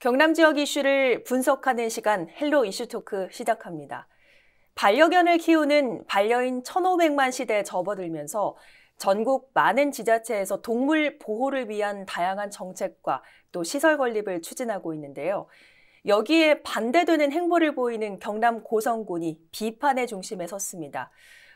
경남 지역 이슈를 분석하는 시간 헬로 이슈 토크 시작합니다. 반려견을 키우는 반려인 1,500만 시대에 접어들면서 전국 많은 지자체에서 동물 보호를 위한 다양한 정책과 또 시설 건립을 추진하고 있는데요. 여기에 반대되는 행보를 보이는 경남 고성군이 비판의 중심에 섰습니다.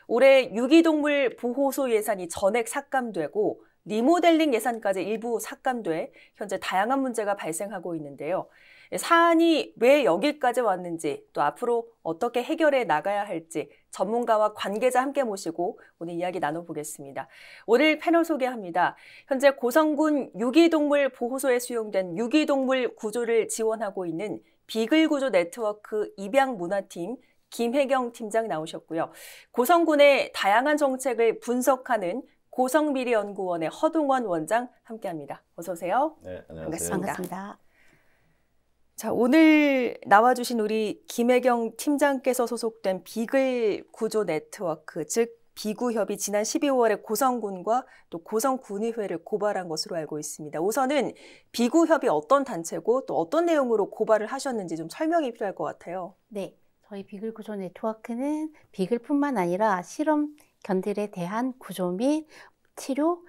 올해 유기동물 보호소 예산이 전액 삭감되고 리모델링 예산까지 일부 삭감돼 현재 다양한 문제가 발생하고 있는데요. 사안이 왜 여기까지 왔는지 또 앞으로 어떻게 해결해 나가야 할지 전문가와 관계자 함께 모시고 오늘 이야기 나눠보겠습니다. 오늘 패널 소개합니다. 현재 고성군 유기동물 보호소에 수용된 유기동물 구조를 지원하고 있는 비글 구조 네트워크 입양 문화팀 김혜경 팀장 나오셨고요. 고성군의 다양한 정책을 분석하는 고성미리연구원의 허동원 원장 함께합니다. 어서 오세요. 네, 안녕하세요. 반갑습니다. 반갑습니다. 자, 오늘 나와주신 우리 김혜경 팀장께서 소속된 비글 구조 네트워크, 즉 비구협이 지난 12월에 고성군과 또 고성군의회를 고발한 것으로 알고 있습니다. 우선은 비구협이 어떤 단체고 또 어떤 내용으로 고발을 하셨는지 좀 설명이 필요할 것 같아요. 네. 저희 비글 구조 네트워크는 비글뿐만 아니라 실험 견딜에 대한 구조 및 치료,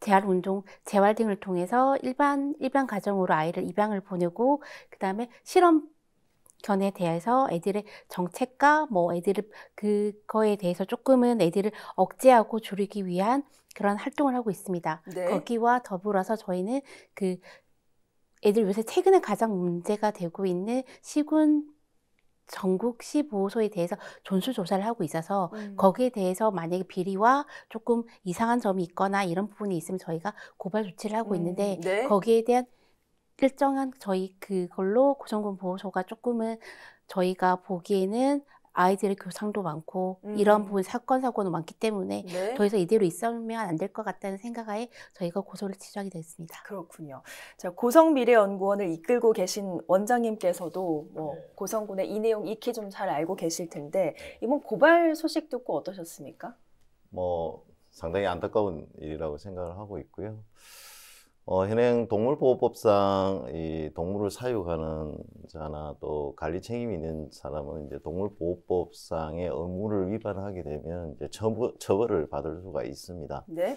재활 운동, 재활 등을 통해서 일반 일반 가정으로 아이를 입양을 보내고 그다음에 실험 견에 대해서 애들의 정책과 뭐 애들을 그거에 대해서 조금은 애들을 억제하고 줄이기 위한 그런 활동을 하고 있습니다. 네. 거기와 더불어서 저희는 그 애들 요새 최근에 가장 문제가 되고 있는 시군 전국 시보호소에 대해서 존수 조사를 하고 있어서 음. 거기에 대해서 만약에 비리와 조금 이상한 점이 있거나 이런 부분이 있으면 저희가 고발 조치를 하고 음. 있는데 네? 거기에 대한 일정한 저희 그걸로 고성군 보호소가 조금은 저희가 보기에는 아이들의 교상도 많고 음. 이런 부분 사건 사고도 많기 때문에 네. 더 이상 이대로 있으면 안 될 것 같다는 생각하에 저희가 고소를 취하게 됐습니다. 그렇군요. 자 고성 미래연구원을 이끌고 계신 원장님께서도 뭐 네. 고성군의 이 내용 익히 좀 잘 알고 계실 텐데 네. 이번 고발 소식 듣고 어떠셨습니까? 뭐 상당히 안타까운 일이라고 생각을 하고 있고요. 어, 현행 동물보호법상 이 동물을 사육하는 자나 또 관리 책임이 있는 사람은 이제 동물보호법상의 의무를 위반하게 되면 이제 처벌, 처벌을 받을 수가 있습니다. 네.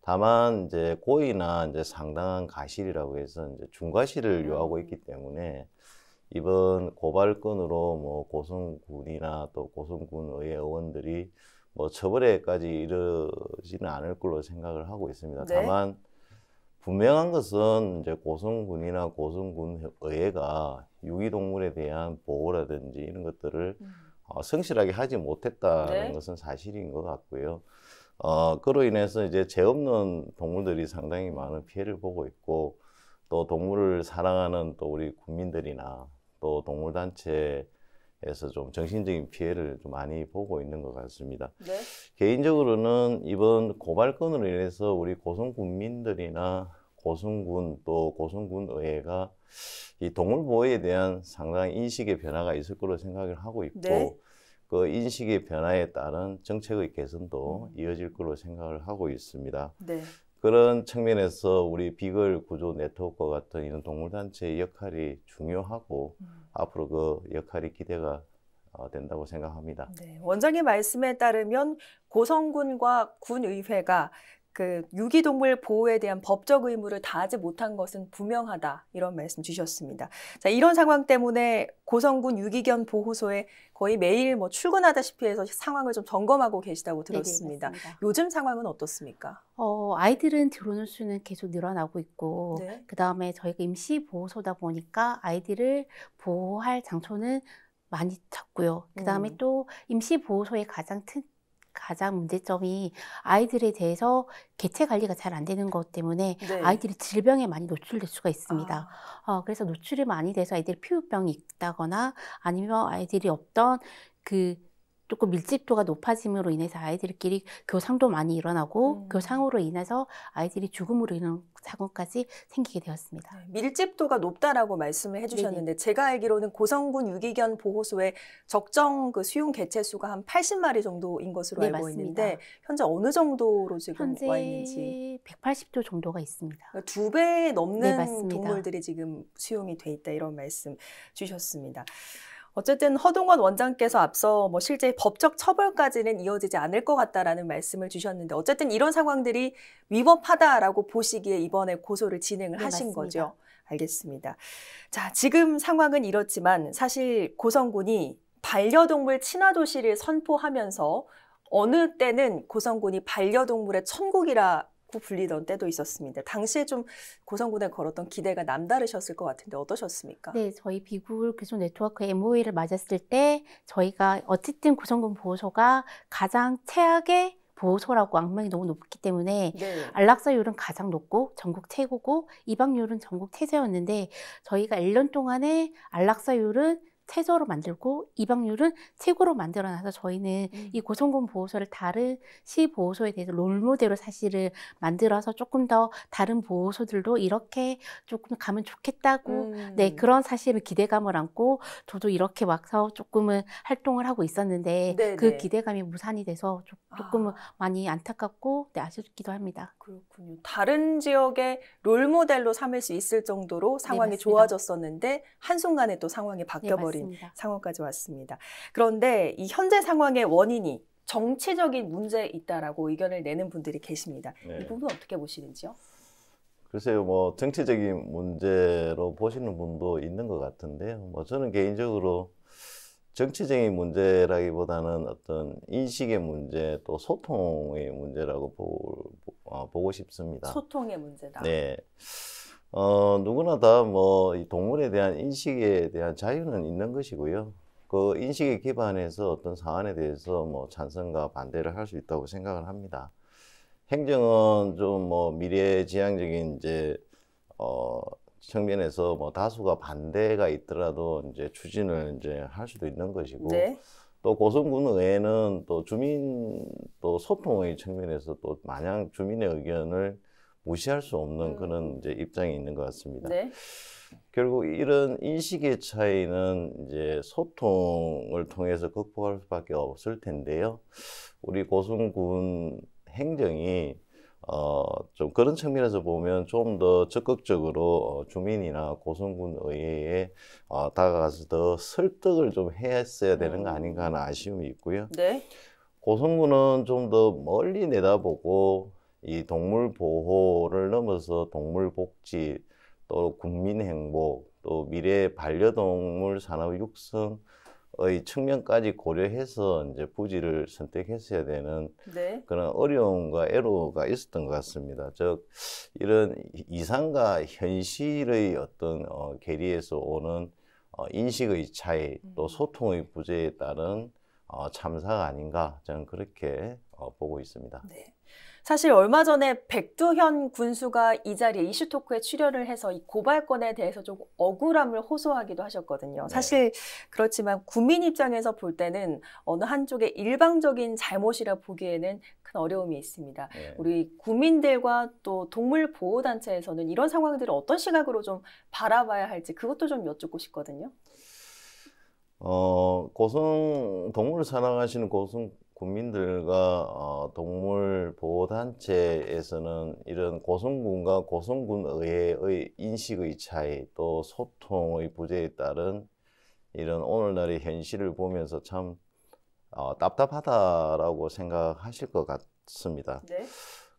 다만 이제 고의나 이제 상당한 과실이라고 해서 이제 중과실을 음. 요하고 있기 때문에 이번 고발건으로 뭐 고성군이나 또 고성군의 의원들이 뭐 처벌에까지 이르지는 않을 걸로 생각을 하고 있습니다. 네. 다만 분명한 것은 이제 고성군이나 고성군 의회가 유기동물에 대한 보호라든지 이런 것들을 음. 어, 성실하게 하지 못했다는 네. 것은 사실인 것 같고요. 어, 그로 인해서 이제 죄 없는 동물들이 상당히 많은 피해를 보고 있고 또 동물을 사랑하는 또 우리 국민들이나 또 동물단체 에서 좀 정신적인 피해를 좀 많이 보고 있는 것 같습니다. 네. 개인적으로는 이번 고발건으로 인해서 우리 고성 군민들이나 고성군 또 고성군 의회가 이 동물 보호에 대한 상당한 인식의 변화가 있을 거로 생각을 하고 있고 네. 그 인식의 변화에 따른 정책의 개선도 음. 이어질 거로 생각을 하고 있습니다. 네. 그런 측면에서 우리 비글 구조 네트워크 같은 이런 동물단체의 역할이 중요하고 음. 앞으로 그 역할이 기대가 어, 된다고 생각합니다. 네, 원장님 말씀에 따르면 고성군과 군의회가 그 유기동물 보호에 대한 법적 의무를 다하지 못한 것은 분명하다 이런 말씀 주셨습니다. 자 이런 상황 때문에 고성군 유기견 보호소에 거의 매일 뭐 출근하다시피 해서 상황을 좀 점검하고 계시다고 네, 들었습니다. 네, 요즘 상황은 어떻습니까? 어 아이들은 들어오는 수는 계속 늘어나고 있고 네. 그 다음에 저희가 임시 보호소다 보니까 아이들을 보호할 장소는 많이 찾고요. 그 다음에 음. 또 임시 보호소의 가장 큰 가장 문제점이 아이들에 대해서 개체 관리가 잘 안 되는 것 때문에 네. 아이들이 질병에 많이 노출될 수가 있습니다. 아. 어, 그래서 노출이 많이 돼서 아이들이 피부병이 있다거나 아니면 아이들이 없던 그 조금 밀집도가 높아짐으로 인해서 아이들끼리 교상도 많이 일어나고 음. 교상으로 인해서 아이들이 죽음으로 인한 사고까지 생기게 되었습니다. 네, 밀집도가 높다라고 말씀을 해주셨는데 네네. 제가 알기로는 고성군 유기견 보호소에 적정 그 수용 개체 수가 한 80마리 정도인 것으로 네, 알고 맞습니다. 있는데 현재 어느 정도로 지금 와 있는지 180조 정도가 있습니다. 그러니까 두배 넘는 네, 동물들이 지금 수용이 돼 있다 이런 말씀 주셨습니다. 어쨌든 허동원 원장께서 앞서 뭐 실제 법적 처벌까지는 이어지지 않을 것 같다라는 말씀을 주셨는데 어쨌든 이런 상황들이 위법하다라고 보시기에 이번에 고소를 진행을 네, 하신 맞습니다. 거죠. 알겠습니다. 자, 지금 상황은 이렇지만 사실 고성군이 반려동물 친화도시를 선포하면서 어느 때는 고성군이 반려동물의 천국이라 않고 불리던 때도 있었습니다. 당시에 좀 고성군에 걸었던 기대가 남다르셨을 것 같은데 어떠셨습니까? 네, 저희 비굴 교섭 네트워크 MOA를 맞았을 때 저희가 어쨌든 고성군 보호소가 가장 최악의 보호소라고 악명이 너무 높기 때문에 네. 안락사율은 가장 높고 전국 최고고 입학률은 전국 최저였는데 저희가 1년 동안에 안락사율은 최저로 만들고 입양률은 최고로 만들어놔서 저희는 음. 이 고성군 보호소를 다른 시 보호소에 대해서 롤모델로 사실을 만들어서 조금 더 다른 보호소들도 이렇게 조금 가면 좋겠다고 네, 음. 네 그런 사실을 기대감을 안고 저도 이렇게 와서 조금은 활동을 하고 있었는데 그 네네. 그 기대감이 무산이 돼서 조금은 아. 많이 안타깝고 네, 아쉽기도 합니다. 그렇군요. 다른 지역의 롤모델로 삼을 수 있을 정도로 네, 상황이 네, 좋아졌었는데 한순간에 또 상황이 바뀌어버렸. 네, 버린 맞습니다. 상황까지 왔습니다. 그런데 이 현재 상황의 원인이 정치적인 문제 있다라고 의견을 내는 분들이 계십니다. 네. 이 부분 어떻게 보시는지요? 글쎄요, 뭐 정치적인 문제로 보시는 분도 있는 것 같은데요. 뭐 저는 개인적으로 정치적인 문제라기보다는 어떤 인식의 문제 또 소통의 문제라고 아, 보, 고 싶습니다. 소통의 문제다. 네. 어, 누구나 다뭐이 동물에 대한 인식에 대한 자유는 있는 것이고요. 그 인식에 기반해서 어떤 사안에 대해서 뭐 찬성과 반대를 할 수 있다고 생각을 합니다. 행정은 좀 뭐 미래지향적인 이제 어 측면에서 뭐 다수가 반대가 있더라도 이제 추진을 이제 할 수도 있는 것이고 네. 또 고성군 의회는 또 주민 또 소통의 측면에서 또 마냥 주민의 의견을 무시할 수 없는 음. 그런 이제 입장이 있는 것 같습니다. 네. 결국 이런 인식의 차이는 이제 소통을 통해서 극복할 수밖에 없을 텐데요. 우리 고성군 행정이 어, 좀 그런 측면에서 보면 좀 더 적극적으로 어, 주민이나 고성군 의회에 어, 다가가서 더 설득을 좀 했어야 되는 거 음. 아닌가 하는 아쉬움이 있고요. 네. 고성군은 좀 더 멀리 내다보고 이 동물 보호를 넘어서 동물 복지 또 국민 행복 또미래 반려동물 산업 육성의 측면까지 고려해서 이제 부지를 선택했어야 되는 네. 그런 어려움과 애로가 있었던 것 같습니다. 즉 이런 이상과 현실의 어떤 어, 괴리에서 오는 어, 인식의 차이 또 음. 소통의 부재에 따른 어, 참사가 아닌가 저는 그렇게 어, 보고 있습니다. 네. 사실 얼마 전에 백두현 군수가 이 자리에 이슈 토크에 출연을 해서 이 고발건에 대해서 좀 억울함을 호소하기도 하셨거든요. 네. 사실 그렇지만 국민 입장에서 볼 때는 어느 한쪽의 일방적인 잘못이라 보기에는 큰 어려움이 있습니다. 네. 우리 국민들과 또 동물 보호 단체에서는 이런 상황들을 어떤 시각으로 좀 바라봐야 할지 그것도 좀 여쭙고 싶거든요. 어, 고성 동물을 사랑하시는 고성 국민들과 어, 동물 보호 단체에서는 이런 고성군과 고성군 의회의 인식의 차이 또 소통의 부재에 따른 이런 오늘날의 현실을 보면서 참 어, 답답하다라고 생각하실 것 같습니다. 네.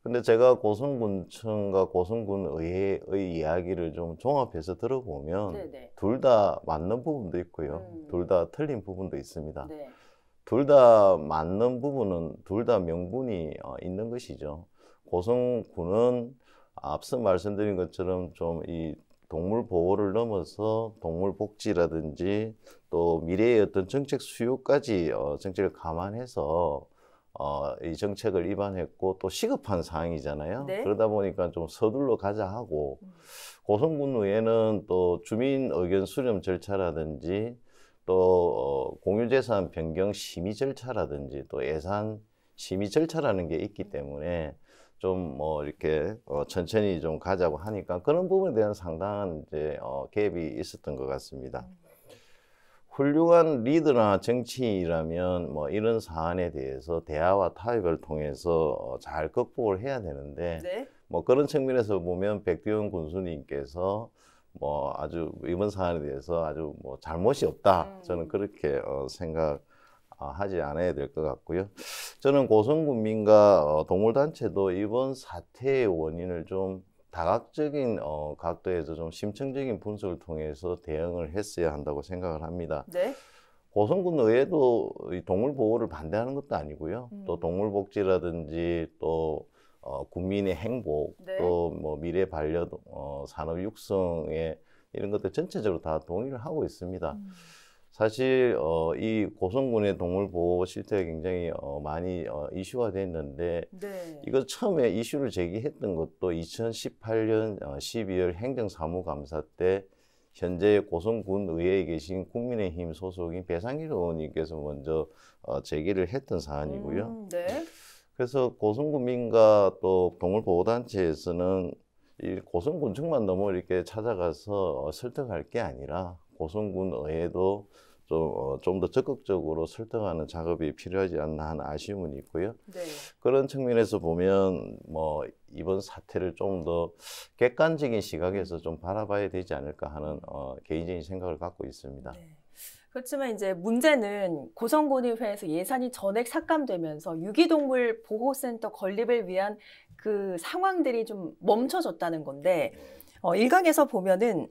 근데 제가 고성군청과 고성군의회의 이야기를 좀 종합해서 들어보면 네, 네. 둘다 맞는 부분도 있고요. 음. 둘다 틀린 부분도 있습니다. 네. 둘다 맞는 부분은 둘 다 명분이 어, 있는 것이죠. 고성군은 앞서 말씀드린 것처럼 좀 이 동물 보호를 넘어서 동물 복지라든지 또 미래의 어떤 정책 수요까지 어, 정책을 감안해서 어, 이 정책을 입안했고또 시급한 사항이잖아요. 네. 그러다 보니까 좀 서둘러 가자 하고 음. 고성군 의에는또 주민 의견 수렴 절차라든지 또 어, 공유재산 변경 심의 절차라든지 또 예산 심의 절차라는 게 있기 때문에 좀 뭐 이렇게 어, 천천히 좀 가자고 하니까 그런 부분에 대한 상당한 이제 어, 개입이 있었던 것 같습니다. 음. 훌륭한 리더나 정치인이라면 뭐 이런 사안에 대해서 대화와 타협을 통해서 어, 잘 극복을 해야 되는데 네. 뭐 그런 측면에서 보면 백두현 군수님께서 뭐 아주 이번 사안에 대해서 아주 뭐 잘못이 없다 음. 저는 그렇게 어 생각. 하지 않아야 될 것 같고요. 저는 고성군민과 어, 동물단체도 이번 사태의 원인을 좀 다각적인 어, 각도에서 좀 심층적인 분석을 통해서 대응을 했어야 한다고 생각을 합니다. 네. 고성군 의회도 이 동물 보호를 반대하는 것도 아니고요. 음. 또 동물 복지라든지 또 어, 국민의 행복, 네. 또뭐 미래 반려 어, 산업 육성에 이런 것들 전체적으로 다 동의를 하고 있습니다. 음. 사실 어, 이 고성군의 동물 보호 실태가 굉장히 어, 많이 어, 이슈가 됐는데 네. 이거 처음에 이슈를 제기했던 것도 2018년 어, 12월 행정사무감사 때 현재 고성군 의회에 계신 국민의힘 소속인 배상길 의원님께서 먼저 어, 제기를 했던 사안이고요. 음, 네. 그래서 고성군민과 또 동물보호단체에서는 이 고성군 측만 너무 이렇게 찾아가서 어, 설득할 게 아니라 고성군 의회도 좀좀더 어, 적극적으로 설득하는 작업이 필요하지 않나 하는 아쉬움은 있고요. 네. 그런 측면에서 보면 뭐 이번 사태를 좀 더 객관적인 시각에서 좀 바라봐야 되지 않을까 하는 어, 개인적인 생각을 갖고 있습니다. 네. 그렇지만 이제 문제는 고성곤의회에서 예산이 전액 삭감되면서 유기동물 보호센터 건립을 위한 그 상황들이 좀 멈춰졌다는 건데 네. 어, 일각에서 보면은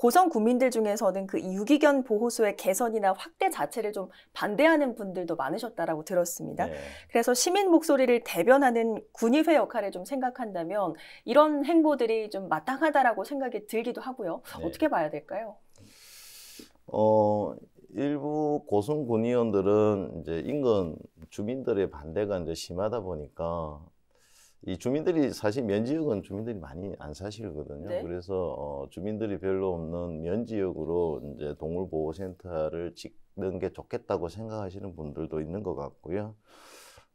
고성 구민들 중에서는 그 유기견 보호소의 개선이나 확대 자체를 좀 반대하는 분들도 많으셨다라고 들었습니다. 네. 그래서 시민 목소리를 대변하는 군의회 역할을 좀 생각한다면 이런 행보들이 좀 마땅하다라고 생각이 들기도 하고요. 네. 어떻게 봐야 될까요? 어, 일부 고성 군의원들은 이제 인근 주민들의 반대가 이제 심하다 보니까 이 주민들이 사실 면 지역은 주민들이 많이 안 사시거든요. 네. 그래서 어, 주민들이 별로 없는 면 지역으로 이제 동물 보호 센터를 짓는 게 좋겠다고 생각하시는 분들도 있는 것 같고요.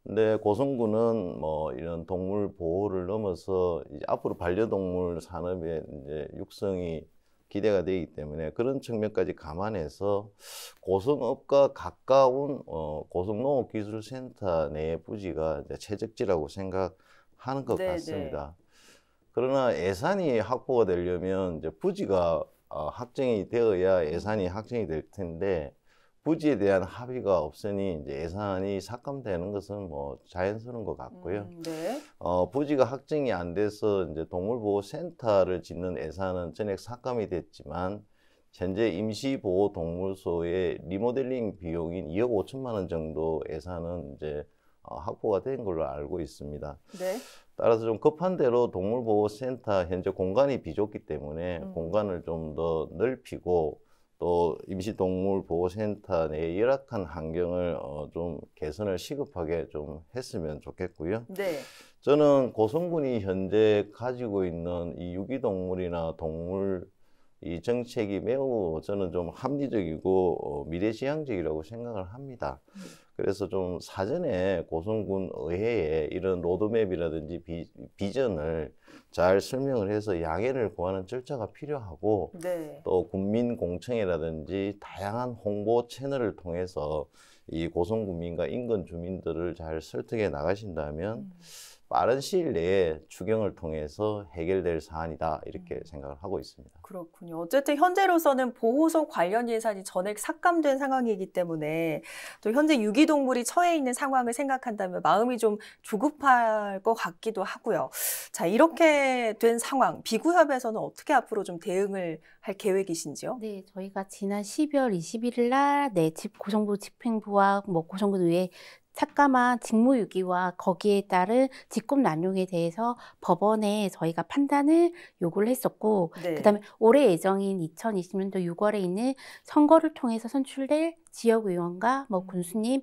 근데 고성군은뭐 이런 동물 보호를 넘어서 이제 앞으로 반려동물 산업의 이제 육성이 기대가 되기 때문에 그런 측면까지 감안해서 고성업과 가까운 어, 고성농업기술센터 내 부지가 이제 최적지라고 생각. 하는 것 네, 네, 같습니다. 그러나 예산이 확보가 되려면 이제 부지가 어, 확정이 되어야 예산이 확정이 될 텐데 부지에 대한 합의가 없으니 이제 예산이 삭감되는 것은 뭐 자연스러운 것 같고요. 음, 네. 어, 부지가 확정이 안 돼서 이제 동물보호센터를 짓는 예산은 전액 삭감이 됐지만 현재 임시보호동물소의 리모델링 비용인 2억 5천만 원 정도 예산은 이제 어, 확보가 된 걸로 알고 있습니다. 네. 따라서 좀 급한 대로 동물보호센터 현재 공간이 비좁기 때문에 음. 공간을 좀 더 넓히고 또 임시동물보호센터 내 열악한 환경을 어, 좀 개선을 시급하게 좀 했으면 좋겠고요. 네. 저는 고성군이 현재 가지고 있는 이 유기동물이나 동물 이 정책이 매우 저는 좀 합리적이고 어, 미래지향적이라고 생각을 합니다. 음. 그래서 좀 사전에 고성군 의회에 이런 로드맵이라든지 비, 비전을 잘 설명을 해서 양해를 구하는 절차가 필요하고 네. 또 국민 공청회라든지 다양한 홍보 채널을 통해서 이 고성군민과 인근 주민들을 잘 설득해 나가신다면 음. 빠른 시일 내에 추경을 통해서 해결될 사안이다 이렇게 음. 생각을 하고 있습니다. 그렇군요. 어쨌든 현재로서는 보호소 관련 예산이 전액 삭감된 상황이기 때문에 또 현재 유기동물이 처해 있는 상황을 생각한다면 마음이 좀 조급할 것 같기도 하고요. 자 이렇게 된 상황 비구협에서는 어떻게 앞으로 좀 대응을 할 계획이신지요? 네, 저희가 지난 12월 21일 날 네, 고성부 집행부와 뭐 고성군의회 착감한 직무유기와 거기에 따른 직권남용에 대해서 법원에 저희가 판단을 요구를 했었고 네. 그다음에 올해 예정인 2020년도 6월에 있는 선거를 통해서 선출될 지역의원과 뭐 음. 군수님의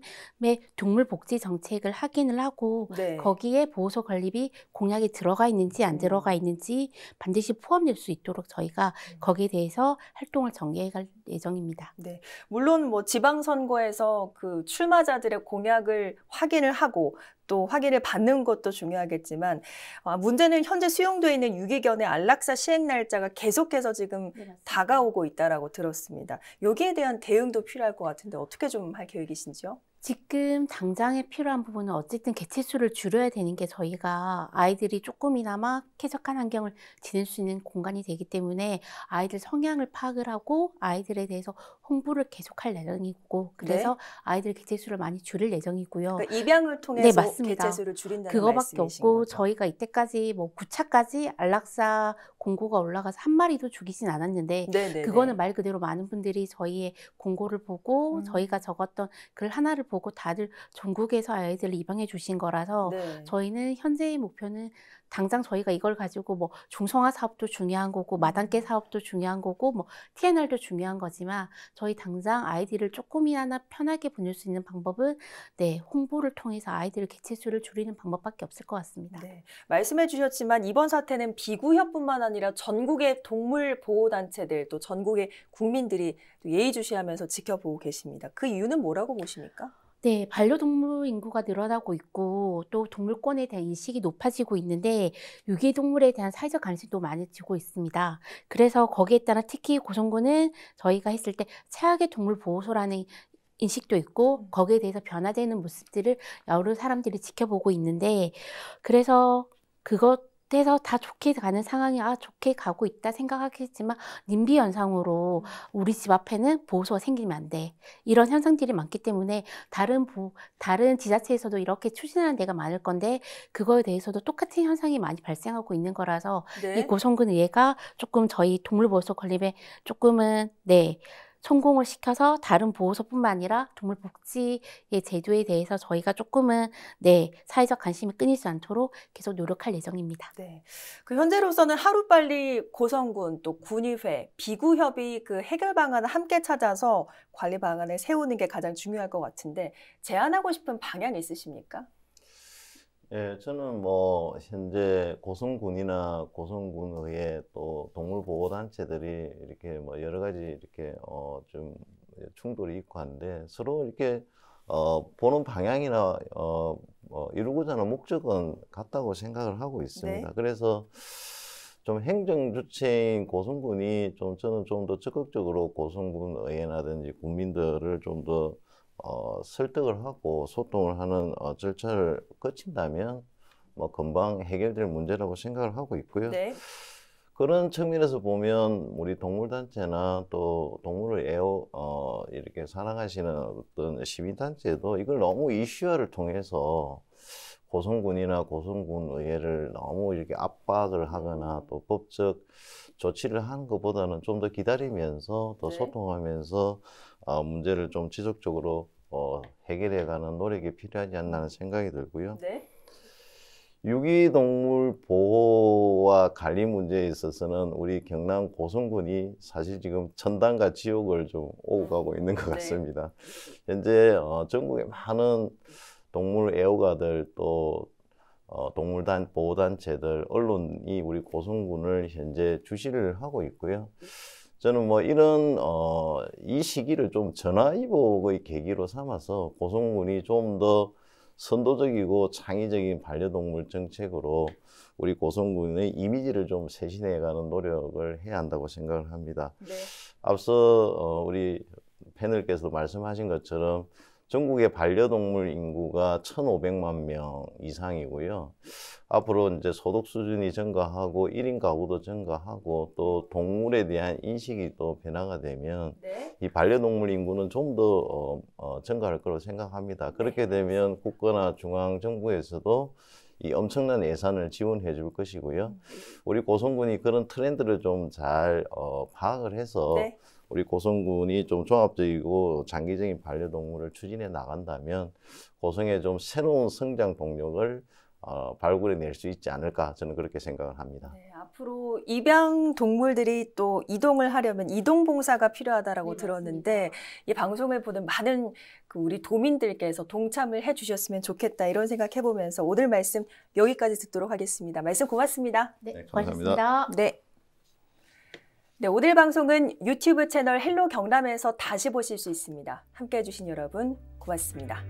동물복지 정책을 확인을 하고 네. 거기에 보호소 건립이 공약에 들어가 있는지 안 들어가 음. 있는지 반드시 포함될 수 있도록 저희가 음. 거기에 대해서 활동을 전개해갈 예정입니다. 네, 물론 뭐 지방선거에서 그 출마자들의 공약을 확인을 하고 또 확인을 받는 것도 중요하겠지만 아, 문제는 현재 수용돼 있는 유기견의 안락사 시행 날짜가 계속해서 지금 네, 다가오고 있다라고 들었습니다. 여기에 대한 대응도 필요할 것 같은데 어떻게 좀 할 계획이신지요? 지금 당장에 필요한 부분은 어쨌든 개체수를 줄여야 되는 게 저희가 아이들이 조금이나마 쾌적한 환경을 지낼 수 있는 공간이 되기 때문에 아이들 성향을 파악을 하고 아이들에 대해서 홍보를 계속할 예정이고 네. 그래서 네. 아이들 개체수를 많이 줄일 예정이고요. 그러니까 입양을 통해서 네, 맞습니다. 개체수를 줄인다는 그거밖에 없고 거죠. 저희가 이때까지 뭐 9차까지 안락사 공고가 올라가서 한 마리도 죽이진 않았는데 네네네. 네, 네. 그거는 말 그대로 많은 분들이 저희의 공고를 보고 음. 저희가 적었던 글 하나를 보고 다들 전국에서 아이들을 입양해 주신 거라서 네. 저희는 현재의 목표는 당장 저희가 이걸 가지고 뭐 중성화 사업도 중요한 거고 마당깨 음. 사업도 중요한 거고 뭐 TNR도 중요한 거지만 저희 당장 아이디를 조금이나마 편하게 보낼 수 있는 방법은 네 홍보를 통해서 아이디를 개체 수를 줄이는 방법밖에 없을 것 같습니다. 네, 말씀해 주셨지만 이번 사태는 비구협뿐만 아니라 전국의 동물 보호 단체들 또 전국의 국민들이 예의주시하면서 지켜보고 계십니다. 그 이유는 뭐라고 보십니까? 네, 반려동물 인구가 늘어나고 있고 또 동물권에 대한 인식이 높아지고 있는데 유기동물에 대한 사회적 관심도 많아지고 있습니다. 그래서 거기에 따라 특히 고성군은 저희가 했을 때 최악의 동물 보호소라는 인식도 있고 거기에 대해서 변화되는 모습들을 여러 사람들이 지켜보고 있는데 그래서 그것 돼서 다 좋게 가는 상황이 아 좋게 가고 있다 생각하겠지만 님비 현상으로 우리 집 앞에는 보호소가 생기면 안 돼 이런 현상들이 많기 때문에 다른 보 다른 지자체에서도 이렇게 추진하는 데가 많을 건데 그거에 대해서도 똑같은 현상이 많이 발생하고 있는 거라서 네. 이 고성근 의회가 조금 저희 동물보호소 건립에 조금은 네 성공을 시켜서 다른 보호소뿐만 아니라 동물 복지의 제도에 대해서 저희가 조금은 네 사회적 관심이 끊이지 않도록 계속 노력할 예정입니다. 네, 그 현재로서는 하루 빨리 고성군 또 군의회 비구협의 그 해결 방안을 함께 찾아서 관리 방안을 세우는 게 가장 중요할 것 같은데 제안하고 싶은 방향 있으십니까? 예, 저는 뭐 현재 고성군이나 고성군의회 또 동물보호단체들이 이렇게 뭐 여러 가지 이렇게 어 좀 충돌이 있고 한데 서로 이렇게 어 보는 방향이나 어 뭐 이루고자 하는 목적은 같다고 생각을 하고 있습니다. 네. 그래서 좀 행정 주체인 고성군이 좀 저는 좀 더 적극적으로 고성군 의회라든지 국민들을 좀더 어, 설득을 하고 소통을 하는 어, 절차를 거친다면 뭐 금방 해결될 문제라고 생각을 하고 있고요. 네. 그런 측면에서 보면 우리 동물단체나 또 동물을 애호 어, 이렇게 사랑하시는 어떤 시민단체도 이걸 너무 이슈화를 통해서 고성군이나 고성군 의회를 너무 이렇게 압박을 하거나 또 법적 조치를 하는 것보다는 좀 더 기다리면서 더 네. 소통하면서 어, 문제를 좀 지속적으로 어, 해결해가는 노력이 필요하지 않나는 하 생각이 들고요. 네. 유기동물 보호와 관리 문제에 있어서는 우리 경남 고성군이 사실 지금 천당과 지옥을 좀 오고 가고 음. 있는 것 네. 같습니다. 네. 현재 어, 전국의 많은 동물 애호가들 또 어, 동물단 보호단체들 언론이 우리 고성군을 현재 주시를 하고 있고요. 저는 뭐 이런 어, 이 시기를 좀 전화위복의 계기로 삼아서 고성군이 좀 더 선도적이고 창의적인 반려동물 정책으로 우리 고성군의 이미지를 좀 쇄신해가는 노력을 해야 한다고 생각을 합니다. 네. 앞서 어, 우리 패널께서 말씀하신 것처럼 전국의 반려동물 인구가 1,500만 명 이상이고요. 앞으로 이제 소득 수준이 증가하고 1인 가구도 증가하고 또 동물에 대한 인식이 또 변화가 되면 네. 이 반려동물 인구는 좀더 어, 어, 증가할 거로 생각합니다. 그렇게 네, 되면 국가나 중앙 정부에서도 이 엄청난 예산을 지원해 줄 것이고요. 음, 네. 우리 고성군이 그런 트렌드를 좀잘 어, 파악을 해서 네. 우리 고성군이 좀 종합적이고 장기적인 반려동물을 추진해 나간다면 고성에 좀 새로운 성장 동력을 어, 발굴해 낼 수 있지 않을까 저는 그렇게 생각을 합니다. 네, 앞으로 입양 동물들이 또 이동을 하려면 이동 봉사가 필요하다라고 네, 들었는데 이 방송을 보는 많은 그 우리 도민들께서 동참을 해주셨으면 좋겠다 이런 생각해보면서 오늘 말씀 여기까지 듣도록 하겠습니다. 말씀 고맙습니다. 네, 네 감사합니다. 고맙습니다. 네. 네, 오늘 방송은 유튜브 채널 헬로 경남에서 다시 보실 수 있습니다. 함께 해주신 여러분 고맙습니다.